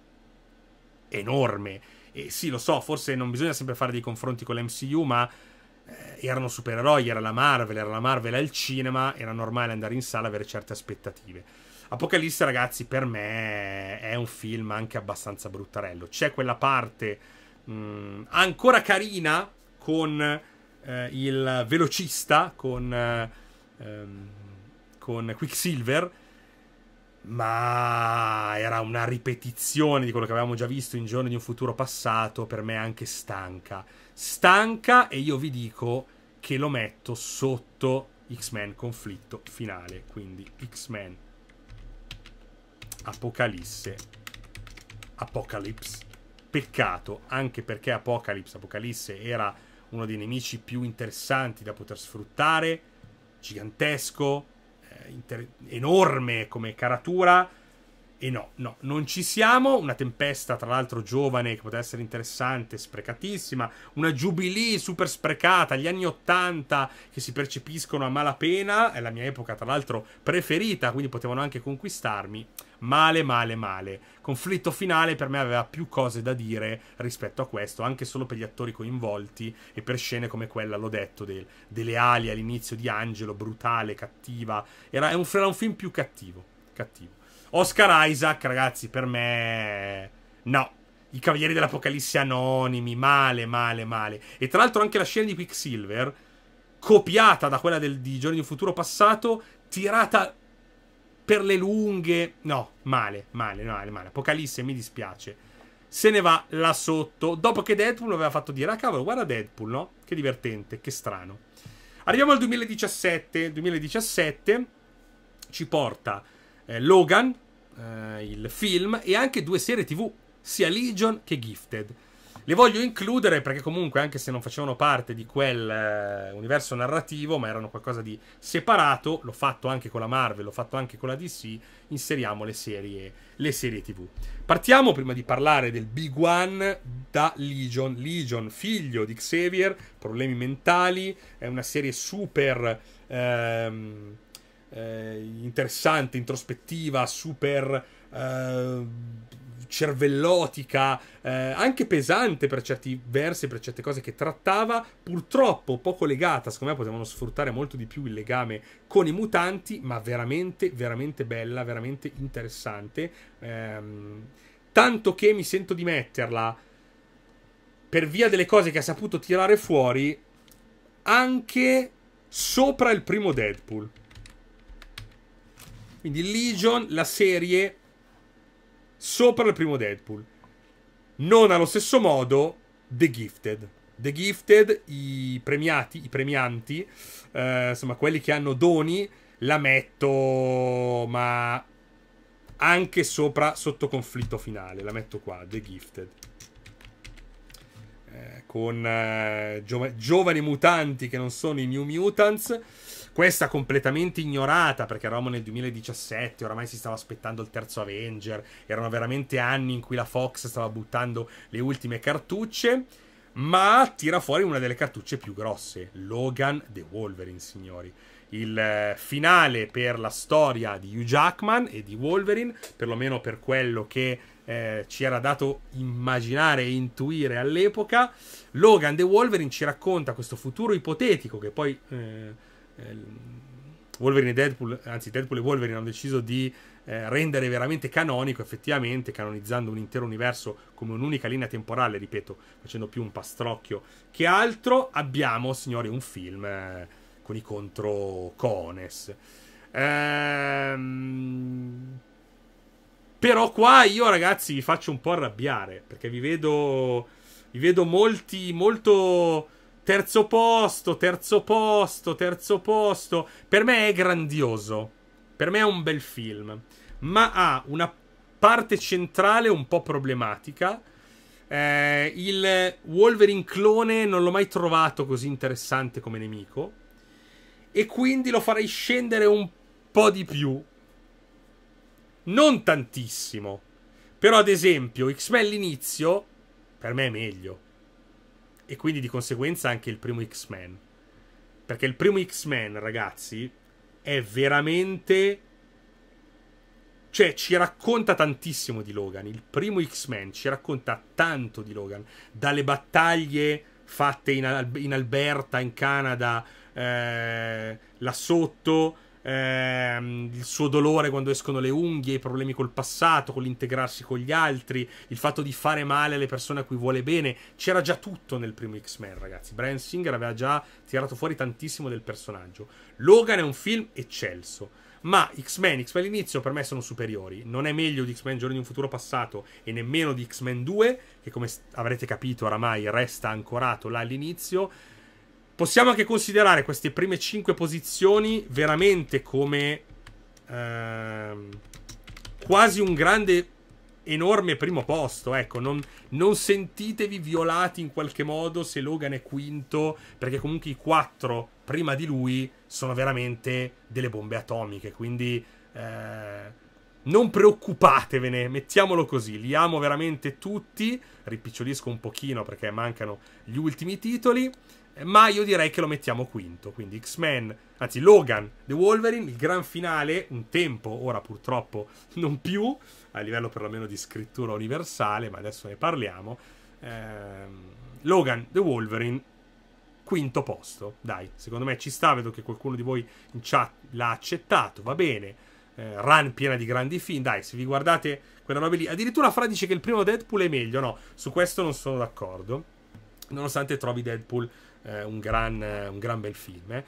enorme. E sì, lo so, forse non bisogna sempre fare dei confronti con l'MCU, ma eh, erano supereroi, era la Marvel, era la Marvel al cinema, era normale andare in sala e avere certe aspettative. Apocalisse, ragazzi, per me è un film anche abbastanza bruttarello. C'è quella parte mh, mm, ancora carina con eh, il velocista, con, eh, con Quicksilver, ma era una ripetizione di quello che avevamo già visto in giorni di un futuro passato, per me anche stanca. Stanca e io vi dico che lo metto sotto X-Men conflitto finale, quindi X-Men Apocalisse Apocalypse. Peccato, anche perché Apocalypse, Apocalisse era uno dei nemici più interessanti da poter sfruttare, gigantesco, eh, inter- enorme come caratura. E no, no, non ci siamo. Una tempesta, tra l'altro, giovane, che poteva essere interessante, sprecatissima. Una Jubilee super sprecata, gli anni Ottanta, che si percepiscono a malapena. È la mia epoca, tra l'altro, preferita, quindi potevano anche conquistarmi male, male, male. Conflitto finale per me aveva più cose da dire rispetto a questo, anche solo per gli attori coinvolti e per scene come quella, l'ho detto, del, delle ali all'inizio di Angelo, brutale, cattiva. Era un, era un film più cattivo, cattivo. Oscar Isaac, ragazzi, per me... No, i Cavalieri dell'Apocalisse anonimi, male, male, male. E tra l'altro anche la scena di Quicksilver, copiata da quella del, di Giorni di un futuro passato, tirata per le lunghe. No, male, male, male, male. Apocalisse, mi dispiace. Se ne va là sotto. Dopo che Deadpool lo aveva fatto dire, ah cavolo, guarda Deadpool, no? Che divertente, che strano. Arriviamo al 2017. Il 2017 ci porta eh, Logan, eh, il film, e anche due serie tv, sia Legion che Gifted. Li voglio includere perché comunque, anche se non facevano parte di quel eh, universo narrativo, ma erano qualcosa di separato, l'ho fatto anche con la Marvel, l'ho fatto anche con la DC, inseriamo le serie, le serie TV. Partiamo, prima di parlare del Big One, da Legion. Legion, figlio di Xavier, problemi mentali, è una serie super... Ehm, eh, interessante, introspettiva, super eh, cervellotica, eh, anche pesante per certi versi, per certe cose che trattava, purtroppo poco legata, secondo me potevano sfruttare molto di più il legame con i mutanti, ma veramente, veramente bella, veramente interessante. Ehm, tanto che mi sento di metterla per via delle cose che ha saputo tirare fuori anche sopra il primo Deadpool. Quindi Legion, la serie sopra il primo Deadpool. Non allo stesso modo The Gifted. The Gifted, i premiati, i premianti, eh, insomma, quelli che hanno doni, la metto, ma anche sopra, sotto conflitto finale. La metto qua, The Gifted. Eh, con eh, giovani mutanti che non sono i New Mutants questa completamente ignorata perché eravamo nel 2017, oramai si stava aspettando il terzo Avenger, erano veramente anni in cui la Fox stava buttando le ultime cartucce, ma tira fuori una delle cartucce più grosse, Logan The Wolverine, signori. Il eh, finale per la storia di Hugh Jackman e di Wolverine, perlomeno per quello che eh, ci era dato immaginare e intuire all'epoca. Logan The Wolverine ci racconta questo futuro ipotetico che poi eh, eh, Wolverine e Deadpool, anzi Deadpool e Wolverine hanno deciso di eh, rendere veramente canonico, effettivamente, canonizzando un intero universo come un'unica linea temporale, ripeto, facendo più un pastrocchio che altro, abbiamo, signori, un film eh, con i controcones. Ehm... Però qua io, ragazzi, vi faccio un po' arrabbiare, perché vi vedo... Vi vedo molti, molto Terzo posto, terzo posto, terzo posto. Per me è grandioso. Per me è un bel film. Ma ha una parte centrale un po' problematica. Eh, il Wolverine clone non l'ho mai trovato così interessante come nemico. E quindi lo farei scendere un po' di più. Non tantissimo. Però, ad esempio, X-Men all'inizio, per me è meglio e quindi di conseguenza anche il primo X-Men. Perché il primo X-Men, ragazzi, è veramente... Cioè, ci racconta tantissimo di Logan. Il primo X-Men ci racconta tanto di Logan. Dalle battaglie fatte in, in Alberta, in Canada, eh, là sotto, ehm, il suo dolore quando escono le unghie, i problemi col passato, con l'integrarsi con gli altri, il fatto di fare male alle persone a cui vuole bene. C'era già tutto nel primo X-Men, ragazzi. Brian Singer aveva già tirato fuori tantissimo del personaggio. Logan è un film eccelso. Ma X-Men, X-Men all'inizio per me sono superiori. Non è meglio di X-Men Giorni di un futuro passato e nemmeno di X-Men 2, che come avrete capito oramai resta ancorato là all'inizio Possiamo anche considerare queste prime 5 posizioni veramente come ehm, quasi un grande, enorme primo posto. Ecco, non, non, sentitevi violati in qualche modo se Logan è quinto, perché comunque i 4 prima di lui sono veramente delle bombe atomiche. Quindi eh, non preoccupatevene, mettiamolo così. Li amo veramente tutti. Ripicciolisco un pochino perché mancano gli ultimi titoli ma io direi che lo mettiamo quinto, quindi X-Men, anzi Logan, The Wolverine, il gran finale, un tempo, ora purtroppo non più, a livello perlomeno di scrittura universale, ma adesso ne parliamo. Ehm, Logan, The Wolverine, quinto posto, dai, secondo me ci sta, vedo che qualcuno di voi in chat l'ha accettato, va bene. Eh, run piena di grandi film, dai, se vi guardate quella roba lì, addirittura Fra dice che il primo Deadpool è meglio, no, su questo non sono d'accordo, nonostante trovi Deadpool eh, un, gran, un, gran, bel film. Eh.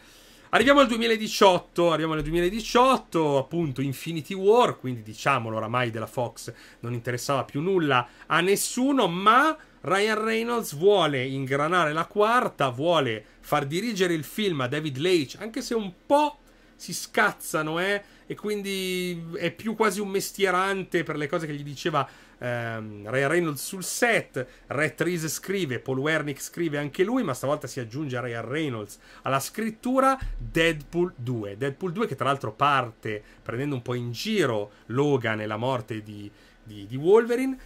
Arriviamo al 2018, arriviamo al 2018, appunto Infinity War, quindi diciamolo oramai della Fox non interessava più nulla a nessuno, ma Ryan Reynolds vuole ingranare la quarta, vuole far dirigere il film a David Leitch, anche se un po' si scazzano, eh? e quindi è più quasi un mestierante per le cose che gli diceva ehm, Ray Reynolds sul set. Red Reese scrive, Paul Wernick scrive anche lui, ma stavolta si aggiunge a Ray Reynolds alla scrittura Deadpool 2. Deadpool 2 che tra l'altro parte prendendo un po' in giro Logan e la morte di, di, di Wolverine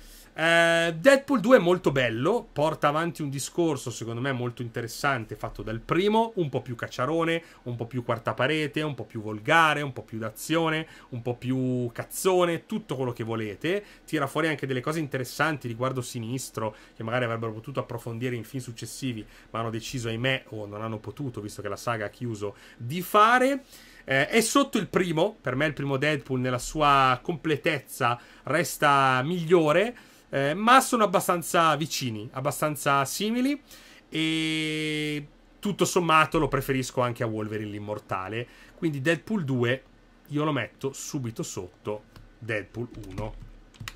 eh, Deadpool 2 è molto bello, porta avanti un discorso secondo me molto interessante fatto dal primo, un po' più cacciarone, un po' più quarta parete, un po' più volgare, un po' più d'azione, un po' più cazzone, tutto quello che volete. Tira fuori anche delle cose interessanti riguardo sinistro che magari avrebbero potuto approfondire in film successivi, ma hanno deciso, ahimè, o non hanno potuto, visto che la saga ha chiuso, di fare. Eh, è sotto il primo, per me il primo Deadpool nella sua completezza resta migliore eh, ma sono abbastanza vicini, abbastanza simili e tutto sommato lo preferisco anche a Wolverine l'immortale, quindi Deadpool 2 io lo metto subito sotto Deadpool 1.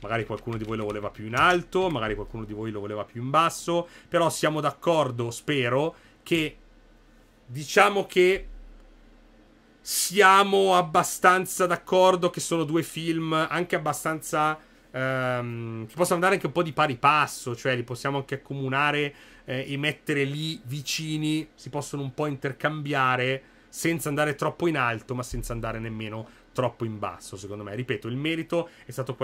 Magari qualcuno di voi lo voleva più in alto, magari qualcuno di voi lo voleva più in basso, però siamo d'accordo, spero, che diciamo che siamo abbastanza d'accordo che sono due film anche abbastanza ehm, che possono andare anche un po' di pari passo, cioè li possiamo anche accomunare eh, e mettere lì vicini, si possono un po' intercambiare senza andare troppo in alto, ma senza andare nemmeno troppo in basso, secondo me. Ripeto, il merito è stato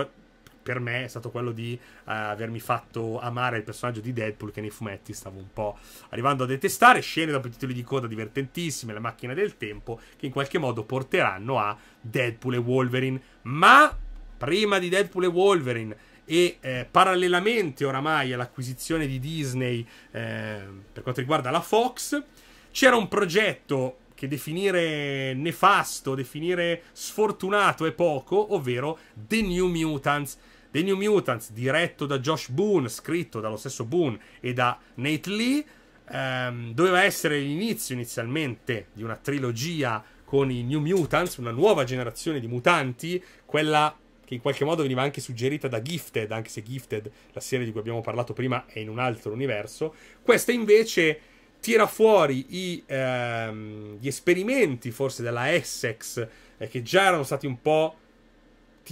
per me è stato quello di uh, avermi fatto amare il personaggio di Deadpool che nei fumetti stavo un po' arrivando a detestare, scene dopo titoli di coda divertentissime, la macchina del tempo, che in qualche modo porteranno a Deadpool e Wolverine, ma prima di Deadpool e Wolverine e eh, parallelamente oramai all'acquisizione di Disney eh, per quanto riguarda la Fox, c'era un progetto che definire nefasto, definire sfortunato è poco, ovvero The New Mutants. The New Mutants, diretto da Josh Boone, scritto dallo stesso Boone e da Nate Lee, ehm, doveva essere l'inizio inizialmente di una trilogia con i New Mutants, una nuova generazione di mutanti, quella che in qualche modo veniva anche suggerita da Gifted, anche se Gifted, la serie di cui abbiamo parlato prima, è in un altro universo. Questa invece tira fuori i, ehm, gli esperimenti forse della Essex, eh, che già erano stati un po'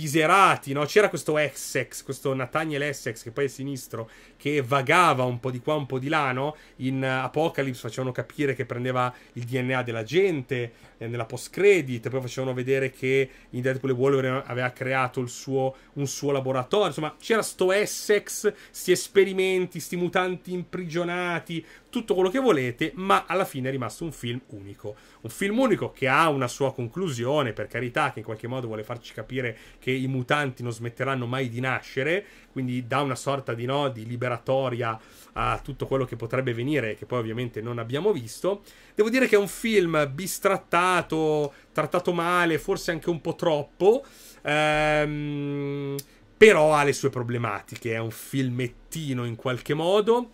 tiserati, no? C'era questo Essex, questo Nathaniel Essex, che poi è sinistro, che vagava un po' di qua, un po' di là, no? In eh, Apocalypse facevano capire che prendeva il DNA della gente, eh, nella post-credit, poi facevano vedere che in Deadpool e Wolverine aveva creato suo, un suo laboratorio, insomma, c'era sto Essex, sti esperimenti, sti mutanti imprigionati, tutto quello che volete, ma alla fine è rimasto un film unico. Un film unico che ha una sua conclusione, per carità, che in qualche modo vuole farci capire che i mutanti non smetteranno mai di nascere, quindi dà una sorta di, no, di liberatoria a tutto quello che potrebbe venire, che poi ovviamente non abbiamo visto. Devo dire che è un film bistrattato, trattato male, forse anche un po' troppo. Ehm, però ha le sue problematiche, è un filmettino in qualche modo.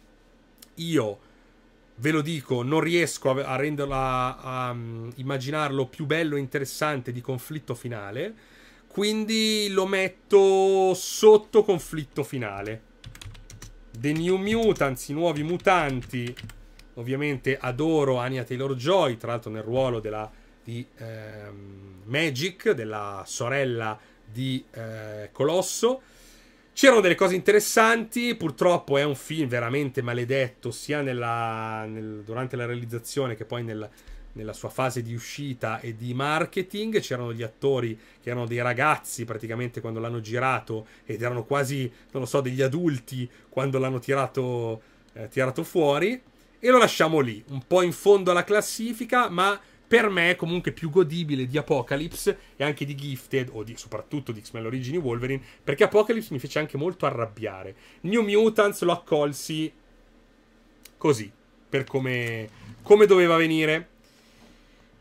Io ve lo dico, non riesco a, a renderlo, a, a, a, mm, immaginarlo più bello e interessante di conflitto finale. Quindi lo metto sotto conflitto finale. The New Mutants, i nuovi mutanti. Ovviamente adoro Anya Taylor Joy, tra l'altro nel ruolo della, di ehm, Magic, della sorella di eh, Colosso C'erano delle cose interessanti, purtroppo è un film veramente maledetto sia nella, nel, durante la realizzazione che poi nel, nella sua fase di uscita e di marketing. C'erano gli attori che erano dei ragazzi praticamente quando l'hanno girato ed erano quasi, non lo so, degli adulti quando l'hanno tirato, eh, tirato fuori. E lo lasciamo lì, un po' in fondo alla classifica, ma per me comunque più godibile di Apocalypse e anche di Gifted, o di, soprattutto di X-Men Origini Wolverine, perché Apocalypse mi fece anche molto arrabbiare. New Mutants lo accolsi così, per come, come doveva venire.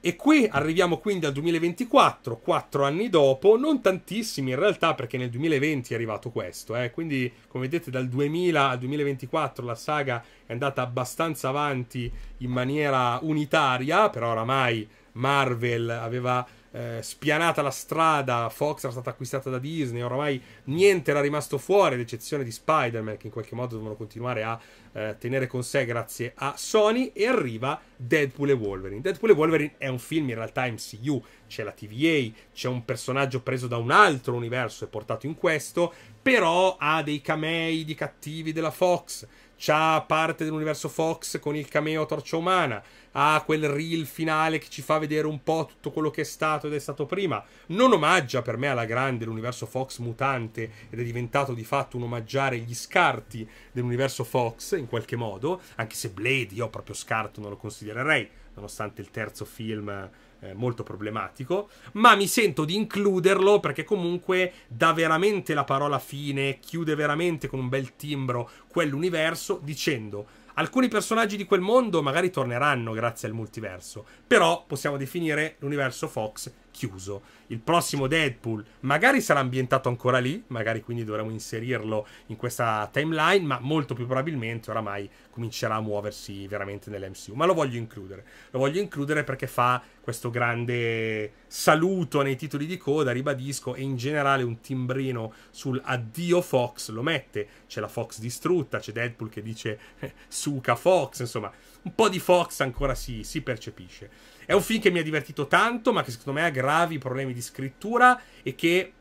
E qui arriviamo quindi al 2024, quattro anni dopo, non tantissimi in realtà perché nel 2020 è arrivato questo, eh? quindi come vedete dal 2000 al 2024 la saga è andata abbastanza avanti in maniera unitaria, però oramai Marvel aveva eh, spianata la strada, Fox era stata acquistata da Disney, oramai niente era rimasto fuori, ad eccezione di Spider-Man che in qualche modo dovevano continuare a eh, tenere con sé grazie a Sony e arriva Deadpool e Wolverine. Deadpool e Wolverine è un film in realtà MCU, c'è la TVA, c'è un personaggio preso da un altro universo e portato in questo, però ha dei camei di cattivi della Fox c'ha parte dell'universo Fox con il cameo Torcia Umana, ha quel reel finale che ci fa vedere un po' tutto quello che è stato ed è stato prima. Non omaggia per me alla grande l'universo Fox mutante ed è diventato di fatto un omaggiare gli scarti dell'universo Fox in qualche modo, anche se Blade io proprio scarto non lo considererei, nonostante il terzo film eh, molto problematico, ma mi sento di includerlo perché comunque dà veramente la parola fine, chiude veramente con un bel timbro quell'universo dicendo Alcuni personaggi di quel mondo magari torneranno grazie al multiverso, però possiamo definire l'universo Fox chiuso. Il prossimo Deadpool magari sarà ambientato ancora lì, magari quindi dovremo inserirlo in questa timeline, ma molto più probabilmente oramai comincerà a muoversi veramente nell'MCU. Ma lo voglio includere. Lo voglio includere perché fa questo grande saluto nei titoli di coda, ribadisco, e in generale un timbrino sul addio Fox lo mette. C'è la Fox distrutta, c'è Deadpool che dice <laughs> suca Fox, insomma, un po' di Fox ancora si, si percepisce. È un film che mi ha divertito tanto, ma che secondo me ha gravi problemi di scrittura e che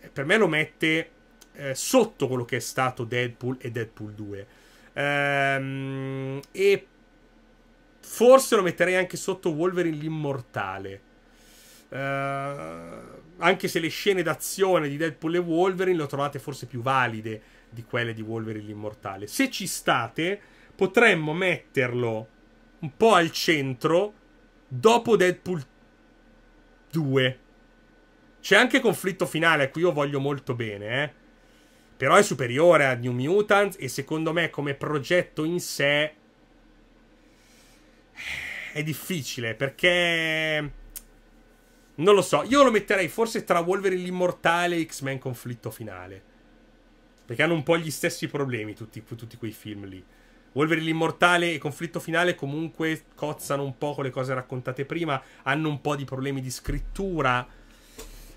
eh, per me lo mette eh, sotto quello che è stato Deadpool e Deadpool 2. Ehm, e forse lo metterei anche sotto Wolverine l'immortale. Ehm, anche se le scene d'azione di Deadpool e Wolverine le trovate forse più valide di quelle di Wolverine l'immortale. Se ci state, potremmo metterlo un po' al centro dopo Deadpool 2. C'è anche conflitto finale, a cui io voglio molto bene, eh. Però è superiore a New Mutants e secondo me come progetto in sé eh, è difficile perché non lo so, io lo metterei forse tra Wolverine l'immortale e X-Men conflitto finale. Perché hanno un po' gli stessi problemi tutti, tutti quei film lì. Wolverine l'immortale e conflitto finale comunque cozzano un po' con le cose raccontate prima, hanno un po' di problemi di scrittura.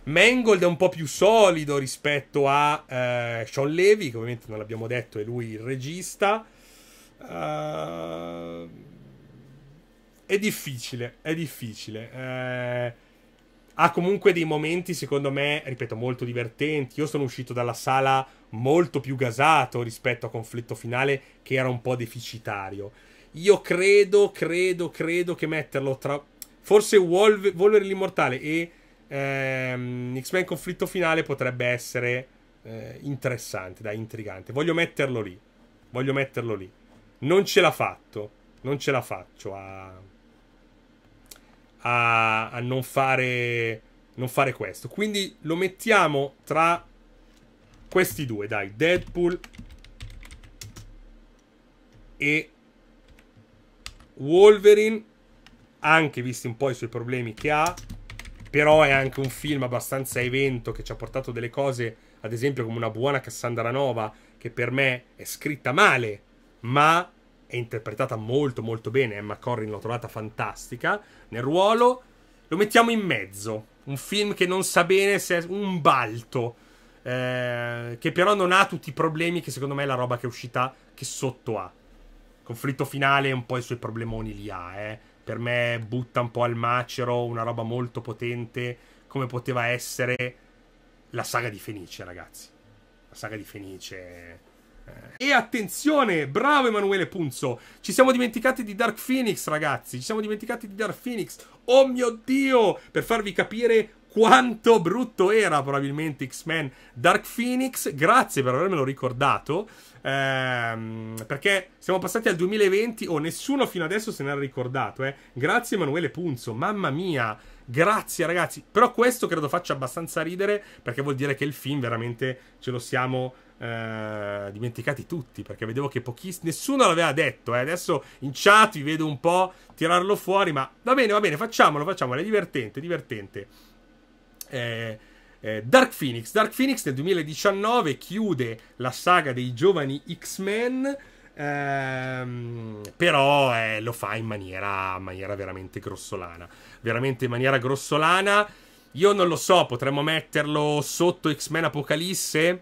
Mangold è un po' più solido rispetto a eh, Sean Levy, che ovviamente non l'abbiamo detto, è lui il regista. Uh, è difficile, è difficile. Eh, ha comunque dei momenti, secondo me, ripeto, molto divertenti. Io sono uscito dalla sala molto più gasato rispetto a conflitto finale, che era un po' deficitario. Io credo, credo, credo che metterlo tra. Forse Wolver- Wolverine l'Immortale e ehm, X-Men conflitto finale potrebbe essere eh, interessante, da intrigante. Voglio metterlo lì. Voglio metterlo lì. Non ce l'ha fatto. Non ce la faccio a a, a non, fare, non fare questo. Quindi lo mettiamo tra questi due, dai, Deadpool e Wolverine, anche visti un po' i suoi problemi che ha, però è anche un film abbastanza evento che ci ha portato delle cose, ad esempio come una buona Cassandra Nova, che per me è scritta male, ma è interpretata molto molto bene, Emma Corrin l'ho trovata fantastica nel ruolo, lo mettiamo in mezzo, un film che non sa bene se è un balto, eh, che però non ha tutti i problemi che secondo me è la roba che è uscita che sotto ha. Conflitto finale un po' i suoi problemoni li ha, eh. per me butta un po' al macero una roba molto potente come poteva essere la saga di Fenice, ragazzi. La saga di Fenice e attenzione, bravo Emanuele Punzo. Ci siamo dimenticati di Dark Phoenix, ragazzi. Ci siamo dimenticati di Dark Phoenix. Oh mio Dio! Per farvi capire quanto brutto era probabilmente X-Men Dark Phoenix. Grazie per avermelo ricordato. Ehm, perché siamo passati al 2020. Oh, nessuno fino adesso se n'era ricordato. Eh. Grazie Emanuele Punzo. Mamma mia. Grazie ragazzi. Però questo credo faccia abbastanza ridere perché vuol dire che il film veramente ce lo siamo eh, dimenticati tutti perché vedevo che pochissimo nessuno l'aveva detto eh. adesso in chat vi vedo un po' tirarlo fuori ma va bene va bene facciamolo facciamolo è divertente divertente eh, eh Dark Phoenix Dark Phoenix nel 2019 chiude la saga dei giovani X-Men ehm, però eh, lo fa in maniera, in maniera veramente grossolana veramente in maniera grossolana io non lo so potremmo metterlo sotto X-Men Apocalisse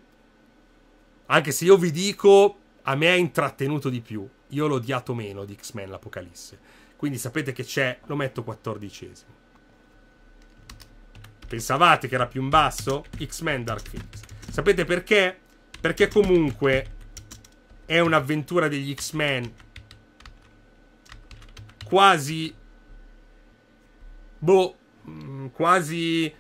anche se io vi dico, a me ha intrattenuto di più. Io l'ho odiato meno di X-Men l'Apocalisse. Quindi sapete che c'è, lo metto quattordicesimo. Pensavate che era più in basso? X-Men Dark Phoenix. Sapete perché? Perché comunque è un'avventura degli X-Men quasi... Boh, mm, quasi...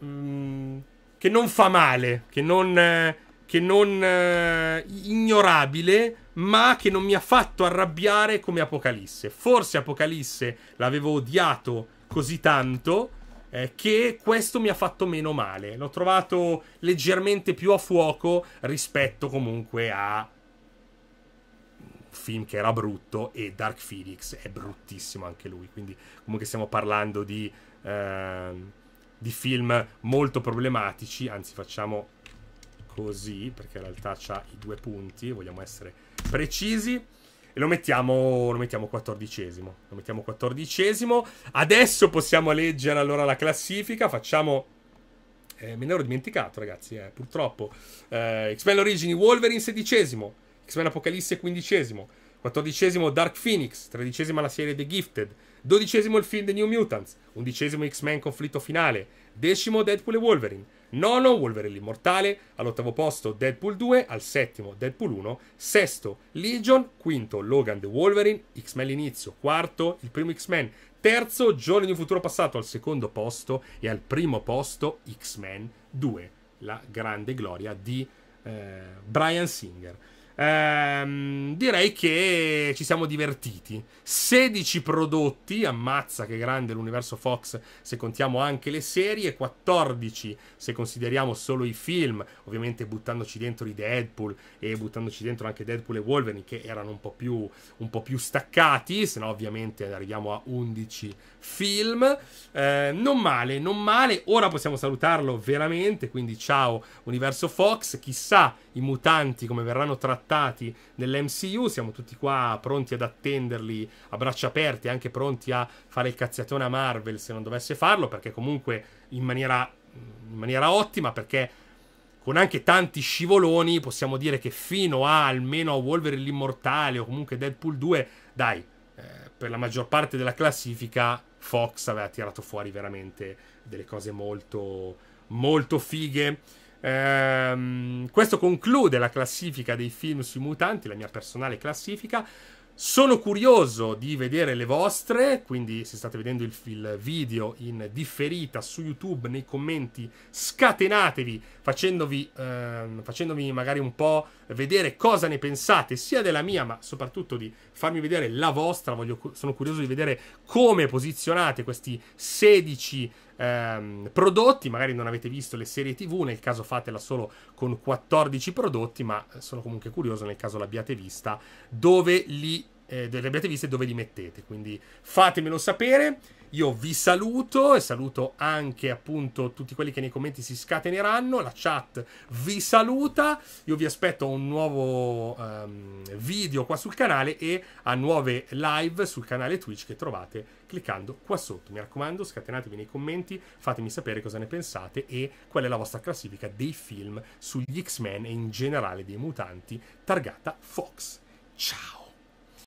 Mh, mm, che non fa male, che non eh, che non eh, ignorabile, ma che non mi ha fatto arrabbiare come Apocalisse. Forse Apocalisse l'avevo odiato così tanto eh, che questo mi ha fatto meno male. L'ho trovato leggermente più a fuoco rispetto comunque a film che era brutto e Dark Phoenix è bruttissimo anche lui, quindi comunque stiamo parlando di, eh, di film molto problematici, anzi facciamo così, perché in realtà c'ha i due punti, vogliamo essere precisi. E lo mettiamo, lo mettiamo quattordicesimo. Lo mettiamo quattordicesimo. Adesso possiamo leggere allora la classifica. Facciamo... Eh, me ne ero dimenticato, ragazzi, eh, purtroppo. Eh, X-Men Origini Wolverine sedicesimo. X-Men Apocalisse quindicesimo. Quattordicesimo Dark Phoenix. Tredicesima la serie The Gifted. Dodicesimo il film The New Mutants. Undicesimo X-Men Conflitto Finale. Decimo Deadpool e Wolverine. Nono, Wolverine l'immortale, all'ottavo posto Deadpool 2, al settimo Deadpool 1, sesto Legion, quinto Logan the Wolverine, X-Men l'inizio, quarto il primo X-Men, terzo Giorni di un futuro passato al secondo posto e al primo posto X-Men 2, la grande gloria di eh, Brian Singer. Ehm, direi che ci siamo divertiti. 16 prodotti, ammazza che grande l'universo Fox se contiamo anche le serie, 14 se consideriamo solo i film, ovviamente buttandoci dentro i Deadpool e buttandoci dentro anche Deadpool e Wolverine che erano un po' più, un po più staccati, se no ovviamente arriviamo a 11 film. Eh, non male, non male. Ora possiamo salutarlo veramente. Quindi, ciao, Universo Fox. Chissà i mutanti come verranno trattati nell'MCU. Siamo tutti qua pronti ad attenderli a braccia aperte, anche pronti a fare il cazziatone a Marvel se non dovesse farlo, perché comunque in maniera, in maniera ottima, perché con anche tanti scivoloni possiamo dire che fino a almeno a Wolverine l'immortale o comunque Deadpool 2, dai, eh, per la maggior parte della classifica Fox aveva tirato fuori veramente delle cose molto, molto fighe. Ehm, questo conclude la classifica dei film sui mutanti, la mia personale classifica. Sono curioso di vedere le vostre, quindi se state vedendo il, il, video in differita su YouTube nei commenti scatenatevi facendovi, ehm, facendomi magari un po' vedere cosa ne pensate sia della mia ma soprattutto di farmi vedere la vostra, Voglio, sono curioso di vedere come posizionate questi 16 ehm, prodotti, magari non avete visto le serie TV, nel caso fatela solo con 14 prodotti, ma eh, sono comunque curioso nel caso l'abbiate vista, dove li eh, delle abbiate viste dove li mettete. Quindi fatemelo sapere. Io vi saluto e saluto anche appunto tutti quelli che nei commenti si scateneranno. La chat vi saluta. Io vi aspetto a un nuovo um, video qua sul canale e a nuove live sul canale Twitch che trovate cliccando qua sotto. Mi raccomando, scatenatevi nei commenti, fatemi sapere cosa ne pensate e qual è la vostra classifica dei film sugli X-Men e in generale dei mutanti targata Fox. Ciao!